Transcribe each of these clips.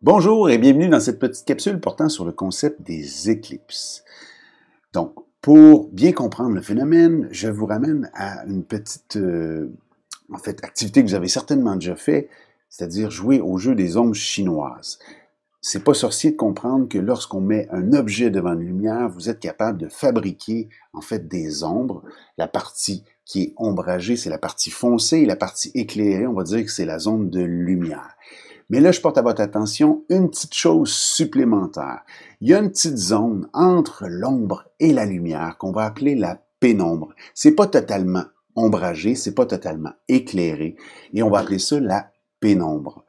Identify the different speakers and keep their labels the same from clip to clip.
Speaker 1: Bonjour et bienvenue dans cette petite capsule portant sur le concept des éclipses. Donc, pour bien comprendre le phénomène, je vous ramène à une petite euh, en fait, activité que vous avez certainement déjà fait, c'est-à-dire jouer au jeu des ombres chinoises. C'est pas sorcier de comprendre que lorsqu'on met un objet devant une lumière, vous êtes capable de fabriquer en fait des ombres. La partie qui est ombragée, c'est la partie foncée, et la partie éclairée, on va dire que c'est la zone de lumière. Mais là, je porte à votre attention une petite chose supplémentaire. Il y a une petite zone entre l'ombre et la lumière qu'on va appeler la pénombre. C'est pas totalement ombragé, c'est pas totalement éclairé et on va appeler ça la pénombre.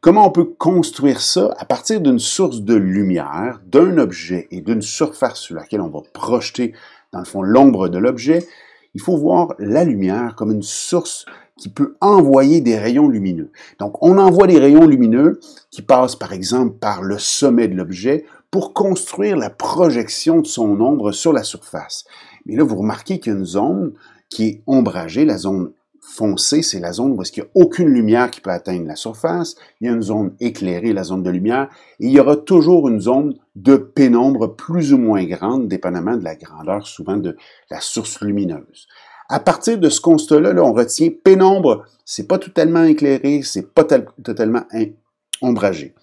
Speaker 1: Comment on peut construire ça à partir d'une source de lumière, d'un objet et d'une surface sur laquelle on va projeter, dans le fond, l'ombre de l'objet? Il faut voir la lumière comme une source qui peut envoyer des rayons lumineux. Donc, on envoie des rayons lumineux qui passent par exemple par le sommet de l'objet pour construire la projection de son ombre sur la surface. Mais là, vous remarquez qu'il y a une zone qui est ombragée, la zone foncée, c'est la zone où il n'y a aucune lumière qui peut atteindre la surface. Il y a une zone éclairée, la zone de lumière. Et il y aura toujours une zone de pénombre plus ou moins grande, dépendamment de la grandeur souvent de la source lumineuse. À partir de ce constat-là, on retient pénombre. C'est pas totalement éclairé, c'est pas totalement ombragé.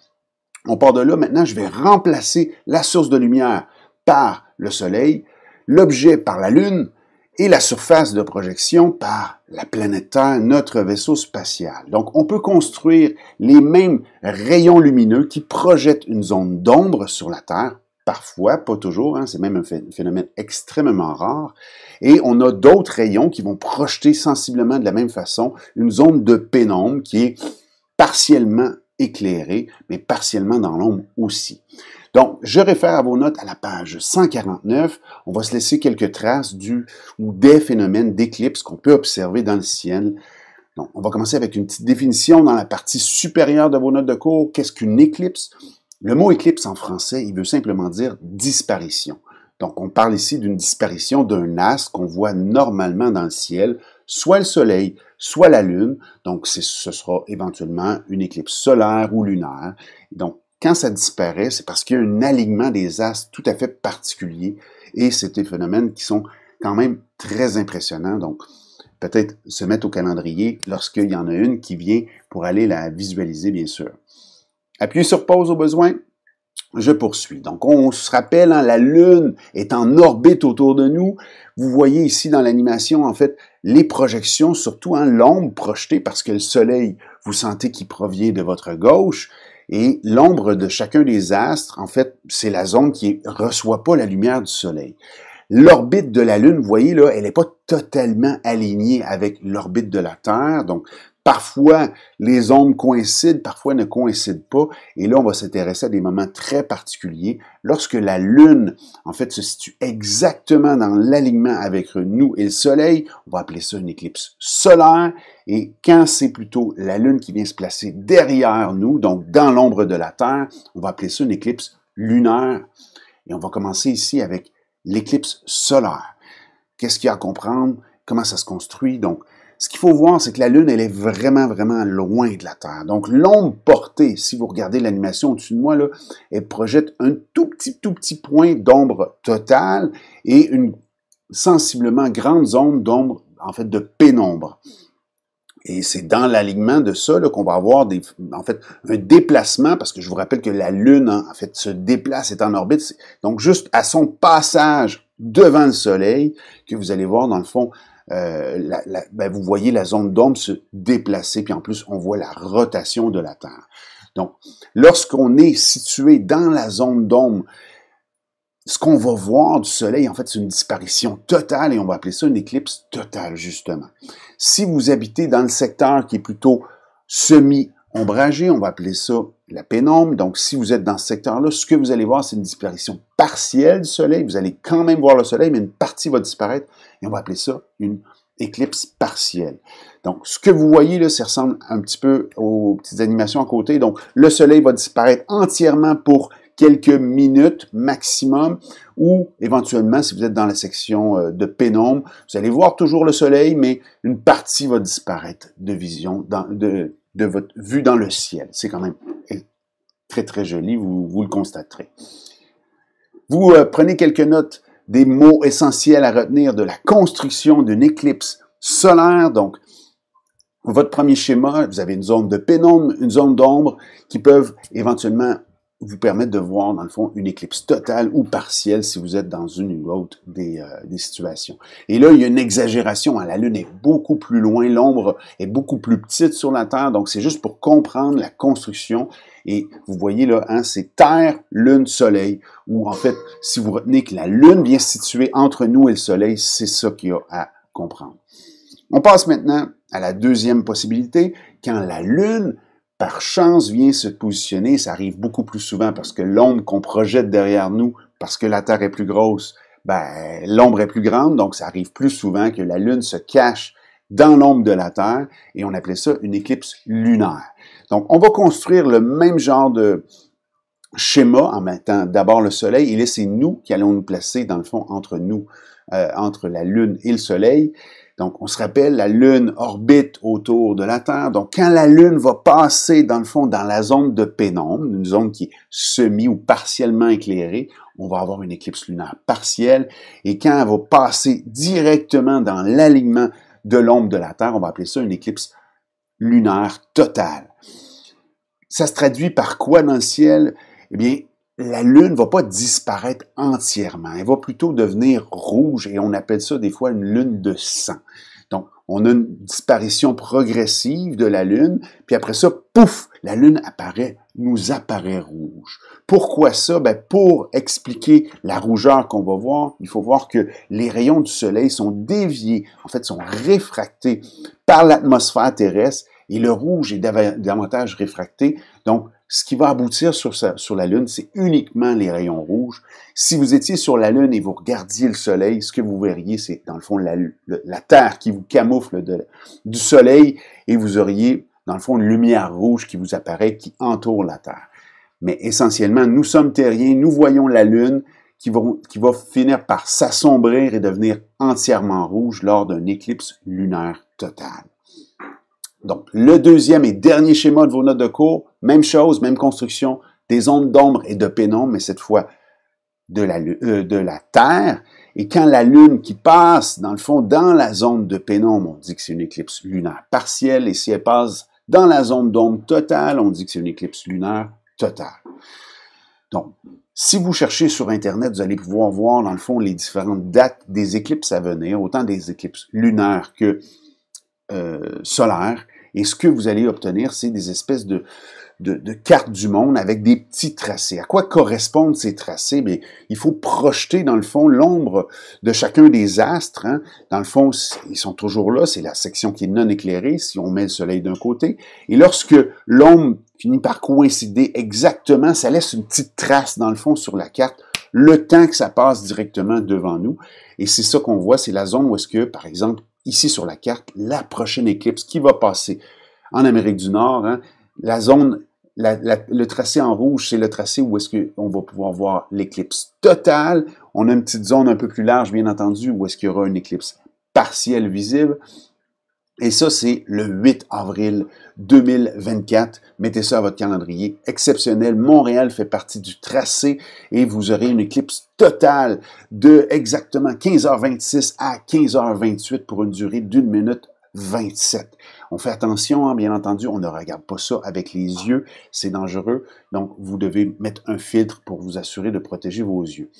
Speaker 1: On part de là. Maintenant, je vais remplacer la source de lumière par le soleil, l'objet par la lune et la surface de projection par la planète Terre, notre vaisseau spatial. Donc, on peut construire les mêmes rayons lumineux qui projettent une zone d'ombre sur la Terre parfois, pas toujours, hein, c'est même un phénomène extrêmement rare. Et on a d'autres rayons qui vont projeter sensiblement de la même façon une zone de pénombre qui est partiellement éclairée, mais partiellement dans l'ombre aussi. Donc, je réfère à vos notes à la page 149. On va se laisser quelques traces du ou des phénomènes d'éclipse qu'on peut observer dans le ciel. on va commencer avec une petite définition dans la partie supérieure de vos notes de cours. Qu'est-ce qu'une éclipse? Le mot éclipse en français, il veut simplement dire disparition. Donc on parle ici d'une disparition d'un astre qu'on voit normalement dans le ciel, soit le Soleil, soit la Lune. Donc ce sera éventuellement une éclipse solaire ou lunaire. Donc quand ça disparaît, c'est parce qu'il y a un alignement des astres tout à fait particulier et c'est des phénomènes qui sont quand même très impressionnants. Donc peut-être se mettre au calendrier lorsqu'il y en a une qui vient pour aller la visualiser, bien sûr. Appuyez sur pause au besoin. Je poursuis. Donc, on se rappelle, hein, la Lune est en orbite autour de nous. Vous voyez ici dans l'animation, en fait, les projections, surtout hein, l'ombre projetée, parce que le Soleil, vous sentez qu'il provient de votre gauche. Et l'ombre de chacun des astres, en fait, c'est la zone qui reçoit pas la lumière du Soleil. L'orbite de la Lune, vous voyez là, elle n'est pas totalement alignée avec l'orbite de la Terre. Donc, Parfois, les ombres coïncident, parfois ne coïncident pas. Et là, on va s'intéresser à des moments très particuliers. Lorsque la Lune, en fait, se situe exactement dans l'alignement avec nous et le Soleil, on va appeler ça une éclipse solaire. Et quand c'est plutôt la Lune qui vient se placer derrière nous, donc dans l'ombre de la Terre, on va appeler ça une éclipse lunaire. Et on va commencer ici avec l'éclipse solaire. Qu'est-ce qu'il y a à comprendre? Comment ça se construit? Donc, ce qu'il faut voir, c'est que la Lune, elle est vraiment, vraiment loin de la Terre. Donc, l'ombre portée, si vous regardez l'animation au-dessus de moi, là, elle projette un tout petit, tout petit point d'ombre totale et une sensiblement grande zone d'ombre, en fait, de pénombre. Et c'est dans l'alignement de ça qu'on va avoir des, en fait un déplacement, parce que je vous rappelle que la Lune, en fait, se déplace, est en orbite. donc, juste à son passage devant le Soleil, que vous allez voir, dans le fond, euh, ben, vous voyez la zone d'ombre se déplacer, puis en plus, on voit la rotation de la Terre. Donc, lorsqu'on est situé dans la zone d'ombre, ce qu'on va voir du Soleil, en fait, c'est une disparition totale et on va appeler ça une éclipse totale, justement. Si vous habitez dans le secteur qui est plutôt semi-ombragé, on va appeler ça la pénombre. Donc, si vous êtes dans ce secteur-là, ce que vous allez voir, c'est une disparition partielle du Soleil. Vous allez quand même voir le Soleil, mais une partie va disparaître et on va appeler ça une éclipse partielle. Donc, ce que vous voyez là, ça ressemble un petit peu aux petites animations à côté. Donc, le Soleil va disparaître entièrement pour quelques minutes maximum, ou éventuellement, si vous êtes dans la section euh, de pénombre, vous allez voir toujours le soleil, mais une partie va disparaître de vision, de, votre vue dans le ciel. C'est quand même euh, très, très joli, vous, le constaterez. Vous euh, prenez quelques notes des mots essentiels à retenir de la construction d'une éclipse solaire. Donc, votre premier schéma, vous avez une zone de pénombre, une zone d'ombre qui peuvent éventuellement vous permettre de voir, dans le fond, une éclipse totale ou partielle si vous êtes dans une ou l'autre des, euh, situations. Et là, il y a une exagération. Hein. La Lune est beaucoup plus loin, l'ombre est beaucoup plus petite sur la Terre, donc c'est juste pour comprendre la construction. Et vous voyez là, hein, c'est Terre, Lune, Soleil, ou en fait, si vous retenez que la Lune bien située entre nous et le Soleil, c'est ça qu'il y a à comprendre. On passe maintenant à la deuxième possibilité, quand la Lune par chance vient se positionner, ça arrive beaucoup plus souvent parce que l'ombre qu'on projette derrière nous, parce que la Terre est plus grosse, ben, l'ombre est plus grande, donc ça arrive plus souvent que la Lune se cache dans l'ombre de la Terre, et on appelait ça une éclipse lunaire. Donc, on va construire le même genre de schéma en mettant d'abord le Soleil, et là, c'est nous qui allons nous placer, dans le fond, entre nous. Euh, entre la Lune et le Soleil. Donc, on se rappelle, la Lune orbite autour de la Terre. Donc, quand la Lune va passer, dans le fond, dans la zone de pénombre, une zone qui est semi ou partiellement éclairée, on va avoir une éclipse lunaire partielle. Et quand elle va passer directement dans l'alignement de l'ombre de la Terre, on va appeler ça une éclipse lunaire totale. Ça se traduit par quoi dans le ciel? Eh bien, la Lune va pas disparaître entièrement. Elle va plutôt devenir rouge et on appelle ça des fois une Lune de sang. Donc, on a une disparition progressive de la Lune, puis après ça, pouf, la Lune apparaît, nous apparaît rouge. Pourquoi ça? Ben pour expliquer la rougeur qu'on va voir, il faut voir que les rayons du Soleil sont déviés, en fait, sont réfractés par l'atmosphère terrestre, et le rouge est davantage réfracté. Donc, ce qui va aboutir sur, la Lune, c'est uniquement les rayons rouges. Si vous étiez sur la Lune et vous regardiez le Soleil, ce que vous verriez, c'est dans le fond la, la Terre qui vous camoufle du Soleil et vous auriez, dans le fond, une lumière rouge qui vous apparaît, qui entoure la Terre. Mais essentiellement, nous sommes terriens, nous voyons la Lune qui va, qui va finir par s'assombrir et devenir entièrement rouge lors d'un éclipse lunaire totale. Donc, le deuxième et dernier schéma de vos notes de cours, même chose, même construction, des zones d'ombre et de pénombre, mais cette fois de la, euh, de la Terre. Et quand la Lune qui passe, dans le fond, dans la zone de pénombre, on dit que c'est une éclipse lunaire partielle, et si elle passe dans la zone d'ombre totale, on dit que c'est une éclipse lunaire totale. Donc, si vous cherchez sur Internet, vous allez pouvoir voir, dans le fond, les différentes dates des éclipses à venir, autant des éclipses lunaires que euh, solaires. Et ce que vous allez obtenir, c'est des espèces de, de, cartes du monde avec des petits tracés. À quoi correspondent ces tracés? Mais il faut projeter, dans le fond, l'ombre de chacun des astres. Hein. Dans le fond, ils sont toujours là. C'est la section qui est non éclairée, si on met le soleil d'un côté. Et lorsque l'ombre finit par coïncider exactement, ça laisse une petite trace, dans le fond, sur la carte le temps que ça passe directement devant nous. Et c'est ça qu'on voit, c'est la zone où est-ce que, par exemple, ici sur la carte la prochaine éclipse qui va passer en Amérique du Nord. Hein. la zone, le tracé en rouge, c'est le tracé où est-ce qu'on va pouvoir voir l'éclipse totale. On a une petite zone un peu plus large, bien entendu, où est-ce qu'il y aura une éclipse partielle visible. Et ça, c'est le 8 avril 2024. Mettez ça à votre calendrier exceptionnel. Montréal fait partie du tracé et vous aurez une éclipse totale de exactement 15h26 à 15h28 pour une durée d'une minute 27. On fait attention, hein, bien entendu, on ne regarde pas ça avec les yeux, c'est dangereux. Donc, vous devez mettre un filtre pour vous assurer de protéger vos yeux.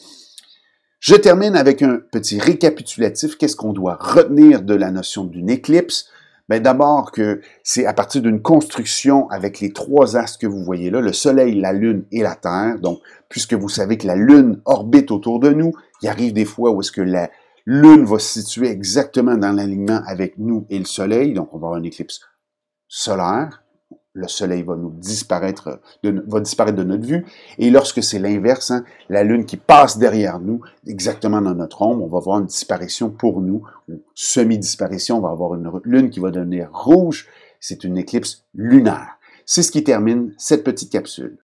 Speaker 1: Je termine avec un petit récapitulatif. Qu'est-ce qu'on doit retenir de la notion d'une éclipse? Ben, d'abord que c'est à partir d'une construction avec les trois astres que vous voyez là, le Soleil, la Lune et la Terre. Donc, puisque vous savez que la Lune orbite autour de nous, il arrive des fois où est-ce que la Lune va se situer exactement dans l'alignement avec nous et le Soleil. Donc, on va avoir une éclipse solaire le soleil va nous disparaître de, va disparaître de notre vue. Et lorsque c'est l'inverse, hein, la lune qui passe derrière nous, exactement dans notre ombre, on va voir une disparition pour nous, ou semi-disparition, on va avoir une lune qui va devenir rouge. C'est une éclipse lunaire. C'est ce qui termine cette petite capsule.